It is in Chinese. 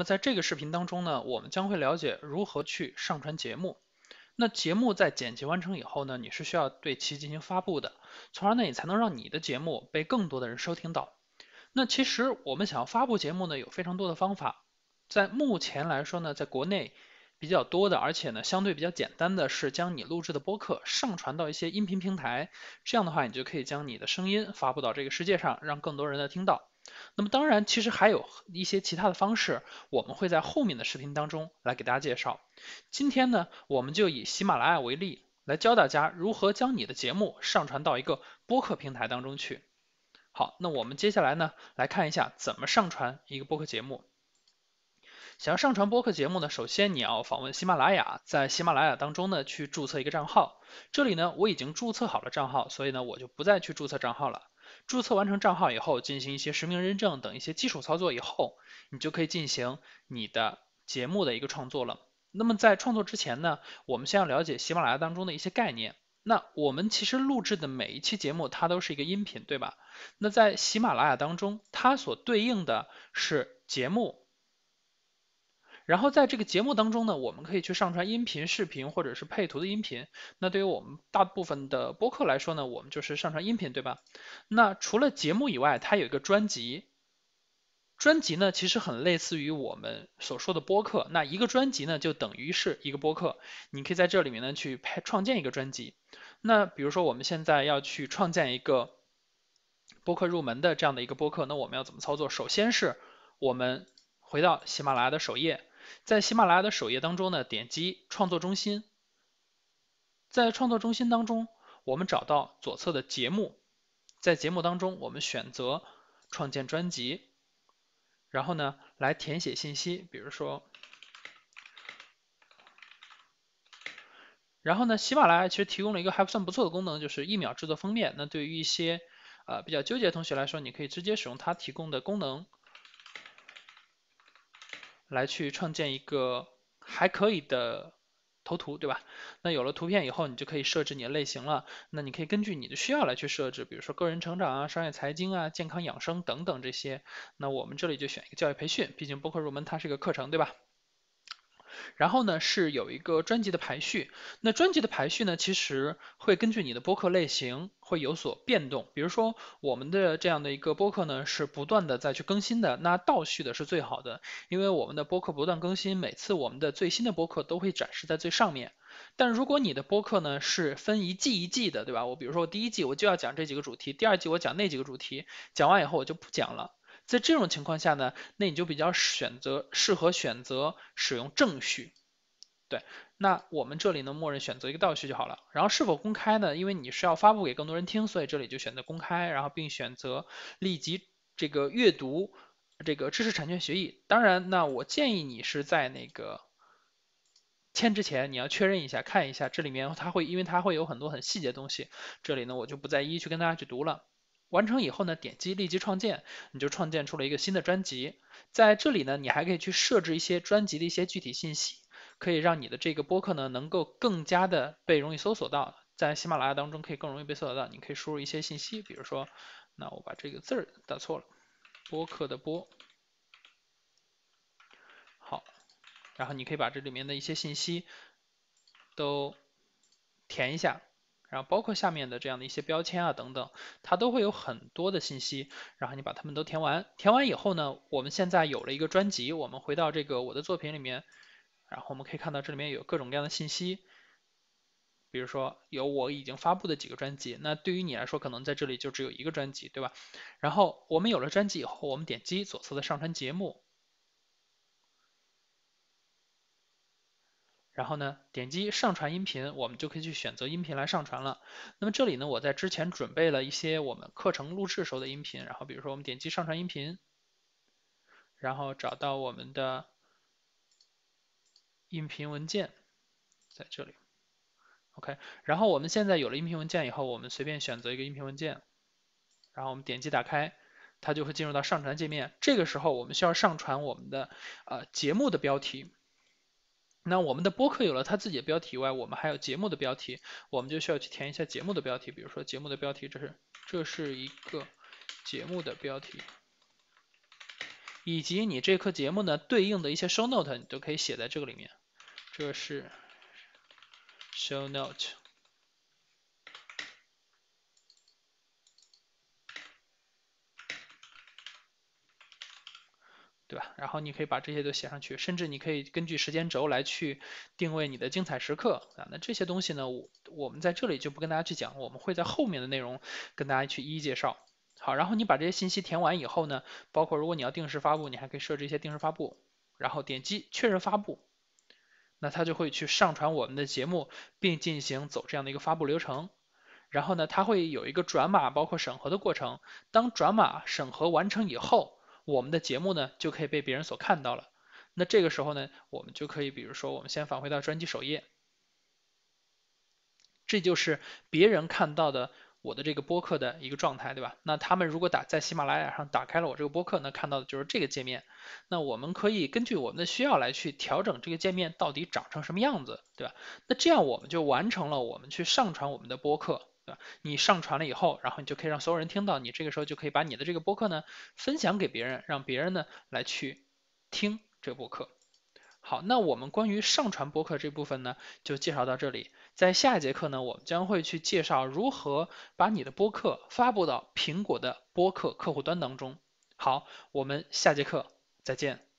那在这个视频当中呢，我们将会了解如何去上传节目。那节目在剪辑完成以后呢，你是需要对其进行发布的，从而呢，你才能让你的节目被更多的人收听到。那其实我们想要发布节目呢，有非常多的方法。在目前来说呢，在国内比较多的，而且呢，相对比较简单的是将你录制的播客上传到一些音频平台，这样的话，你就可以将你的声音发布到这个世界上，让更多人来听到。那么当然，其实还有一些其他的方式，我们会在后面的视频当中来给大家介绍。今天呢，我们就以喜马拉雅为例，来教大家如何将你的节目上传到一个播客平台当中去。好，那我们接下来呢，来看一下怎么上传一个播客节目。想要上传播客节目呢，首先你要访问喜马拉雅，在喜马拉雅当中呢，去注册一个账号。这里呢，我已经注册好了账号，所以呢，我就不再去注册账号了。注册完成账号以后，进行一些实名认证等一些基础操作以后，你就可以进行你的节目的一个创作了。那么在创作之前呢，我们先要了解喜马拉雅当中的一些概念。那我们其实录制的每一期节目，它都是一个音频，对吧？那在喜马拉雅当中，它所对应的是节目。然后在这个节目当中呢，我们可以去上传音频、视频或者是配图的音频。那对于我们大部分的播客来说呢，我们就是上传音频，对吧？那除了节目以外，它有一个专辑。专辑呢，其实很类似于我们所说的播客。那一个专辑呢，就等于是一个播客。你可以在这里面呢去拍创建一个专辑。那比如说我们现在要去创建一个播客入门的这样的一个播客，那我们要怎么操作？首先是我们回到喜马拉雅的首页。在喜马拉雅的首页当中呢，点击创作中心，在创作中心当中，我们找到左侧的节目，在节目当中，我们选择创建专辑，然后呢，来填写信息，比如说，然后呢，喜马拉雅其实提供了一个还不算不错的功能，就是一秒制作封面。那对于一些呃比较纠结同学来说，你可以直接使用它提供的功能。来去创建一个还可以的头图，对吧？那有了图片以后，你就可以设置你的类型了。那你可以根据你的需要来去设置，比如说个人成长啊、商业财经啊、健康养生等等这些。那我们这里就选一个教育培训，毕竟博客入门它是一个课程，对吧？然后呢，是有一个专辑的排序。那专辑的排序呢，其实会根据你的播客类型会有所变动。比如说，我们的这样的一个播客呢，是不断的再去更新的。那倒序的是最好的，因为我们的播客不断更新，每次我们的最新的播客都会展示在最上面。但如果你的播客呢是分一季一季的，对吧？我比如说，我第一季我就要讲这几个主题，第二季我讲那几个主题，讲完以后我就不讲了。在这种情况下呢，那你就比较选择适合选择使用正序，对，那我们这里呢，默认选择一个倒序就好了。然后是否公开呢？因为你是要发布给更多人听，所以这里就选择公开，然后并选择立即这个阅读这个知识产权协议。当然，那我建议你是在那个签之前你要确认一下，看一下这里面它会因为它会有很多很细节的东西，这里呢我就不再一一去跟大家去读了。完成以后呢，点击立即创建，你就创建出了一个新的专辑。在这里呢，你还可以去设置一些专辑的一些具体信息，可以让你的这个播客呢，能够更加的被容易搜索到。在喜马拉雅当中可以更容易被搜索到。你可以输入一些信息，比如说，那我把这个字打错了，播客的播。好，然后你可以把这里面的一些信息都填一下。然后包括下面的这样的一些标签啊等等，它都会有很多的信息。然后你把它们都填完，填完以后呢，我们现在有了一个专辑，我们回到这个我的作品里面，然后我们可以看到这里面有各种各样的信息，比如说有我已经发布的几个专辑。那对于你来说，可能在这里就只有一个专辑，对吧？然后我们有了专辑以后，我们点击左侧的上传节目。然后呢，点击上传音频，我们就可以去选择音频来上传了。那么这里呢，我在之前准备了一些我们课程录制时候的音频，然后比如说我们点击上传音频，然后找到我们的音频文件，在这里，OK。然后我们现在有了音频文件以后，我们随便选择一个音频文件，然后我们点击打开，它就会进入到上传界面。这个时候我们需要上传我们的呃节目的标题。那我们的播客有了它自己的标题以外，我们还有节目的标题，我们就需要去填一下节目的标题。比如说节目的标题，这是这是一个节目的标题，以及你这课节目呢对应的一些 show note，你都可以写在这个里面。这是 show note。对吧？然后你可以把这些都写上去，甚至你可以根据时间轴来去定位你的精彩时刻啊。那这些东西呢，我我们在这里就不跟大家去讲，我们会在后面的内容跟大家去一一介绍。好，然后你把这些信息填完以后呢，包括如果你要定时发布，你还可以设置一些定时发布，然后点击确认发布，那它就会去上传我们的节目，并进行走这样的一个发布流程。然后呢，它会有一个转码包括审核的过程。当转码审核完成以后。我们的节目呢，就可以被别人所看到了。那这个时候呢，我们就可以，比如说，我们先返回到专辑首页。这就是别人看到的我的这个播客的一个状态，对吧？那他们如果打在喜马拉雅上打开了我这个播客，那看到的就是这个界面。那我们可以根据我们的需要来去调整这个界面到底长成什么样子，对吧？那这样我们就完成了我们去上传我们的播客。你上传了以后，然后你就可以让所有人听到。你这个时候就可以把你的这个播客呢分享给别人，让别人呢来去听这个播客。好，那我们关于上传播客这部分呢就介绍到这里。在下一节课呢，我们将会去介绍如何把你的播客发布到苹果的播客客户端当中。好，我们下节课再见。